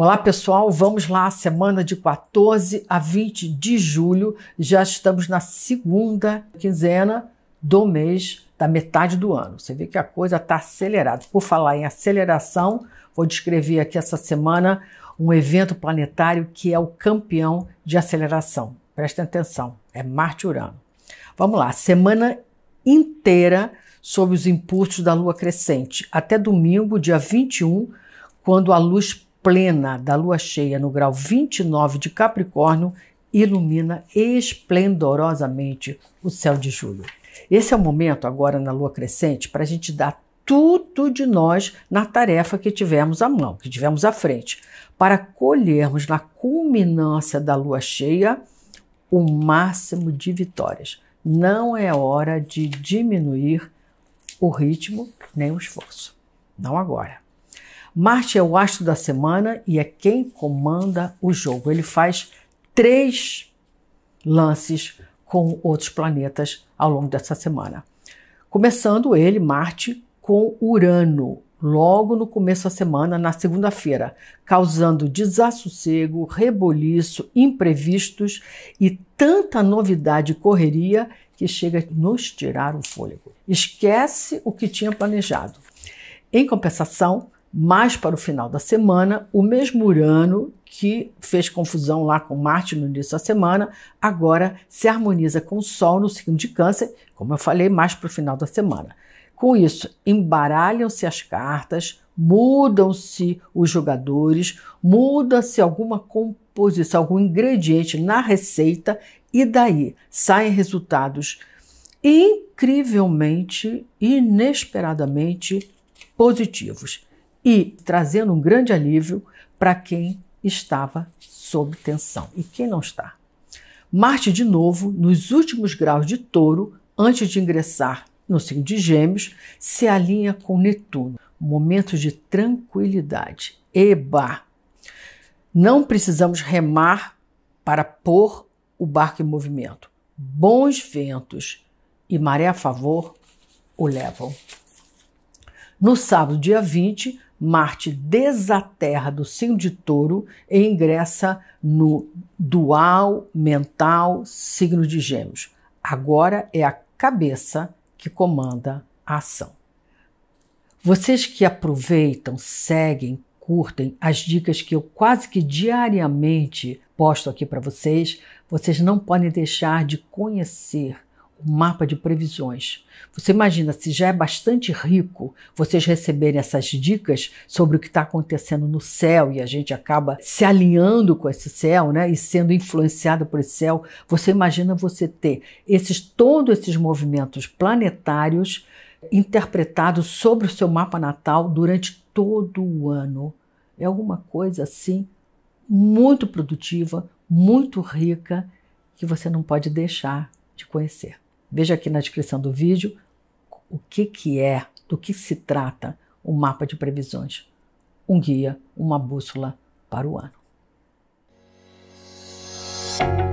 Olá, pessoal. Vamos lá, semana de 14 a 20 de julho. Já estamos na segunda quinzena do mês da metade do ano. Você vê que a coisa está acelerada. Por falar em aceleração, vou descrever aqui essa semana um evento planetário que é o campeão de aceleração. Prestem atenção, é Marte-Urano. Vamos lá, semana inteira sob os impulsos da lua crescente, até domingo, dia 21, quando a luz plena da lua cheia no grau 29 de Capricórnio ilumina esplendorosamente o céu de julho. Esse é o momento, agora na lua crescente, para a gente dar tudo de nós na tarefa que tivemos à mão, que tivemos à frente, para colhermos na culminância da lua cheia o máximo de vitórias. Não é hora de diminuir o ritmo nem o esforço. Não agora. Marte é o astro da semana e é quem comanda o jogo. Ele faz três lances com outros planetas ao longo dessa semana. Começando ele, Marte, com Urano, logo no começo da semana, na segunda-feira, causando desassossego, reboliço, imprevistos e tanta novidade e correria que chega a nos tirar o fôlego. Esquece o que tinha planejado. Em compensação, mais para o final da semana, o mesmo Urano que fez confusão lá com Marte no início da semana, agora se harmoniza com o Sol no signo de Câncer, como eu falei, mais para o final da semana. Com isso, embaralham-se as cartas, mudam-se os jogadores, muda-se alguma composição, algum ingrediente na receita e daí saem resultados incrivelmente, inesperadamente positivos e trazendo um grande alívio para quem estava sob tensão e quem não está. Marte, de novo, nos últimos graus de touro, antes de ingressar no signo de Gêmeos, se alinha com Netuno. Momento de tranquilidade. Eba! Não precisamos remar para pôr o barco em movimento. Bons ventos e maré a favor o levam. No sábado, dia 20, Marte desaterra do signo de touro e ingressa no dual mental signo de gêmeos. Agora é a cabeça que comanda a ação. Vocês que aproveitam, seguem, curtem as dicas que eu quase que diariamente posto aqui para vocês, vocês não podem deixar de conhecer o mapa de previsões. Você imagina, se já é bastante rico vocês receberem essas dicas sobre o que está acontecendo no céu e a gente acaba se alinhando com esse céu né, e sendo influenciado por esse céu, você imagina você ter esses todos esses movimentos planetários interpretados sobre o seu mapa natal durante todo o ano. É alguma coisa assim muito produtiva, muito rica, que você não pode deixar de conhecer. Veja aqui na descrição do vídeo o que, que é, do que se trata o mapa de previsões. Um guia, uma bússola para o ano.